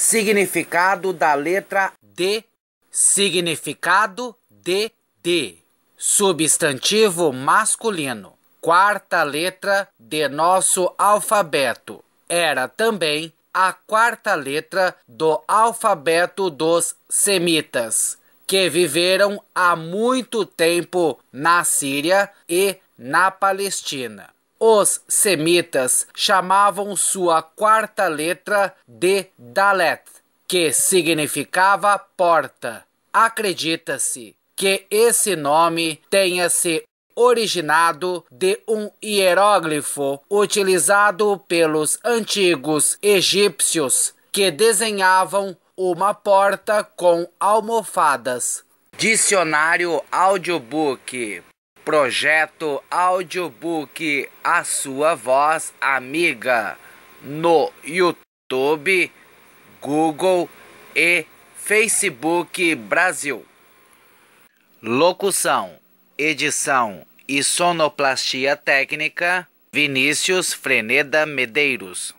Significado da letra D. Significado de D. Substantivo masculino. Quarta letra de nosso alfabeto. Era também a quarta letra do alfabeto dos semitas, que viveram há muito tempo na Síria e na Palestina. Os semitas chamavam sua quarta letra de Dalet, que significava porta. Acredita-se que esse nome tenha se originado de um hieróglifo utilizado pelos antigos egípcios que desenhavam uma porta com almofadas. Dicionário Audiobook Projeto Audiobook A Sua Voz Amiga no YouTube, Google e Facebook Brasil. Locução, edição e sonoplastia técnica Vinícius Freneda Medeiros.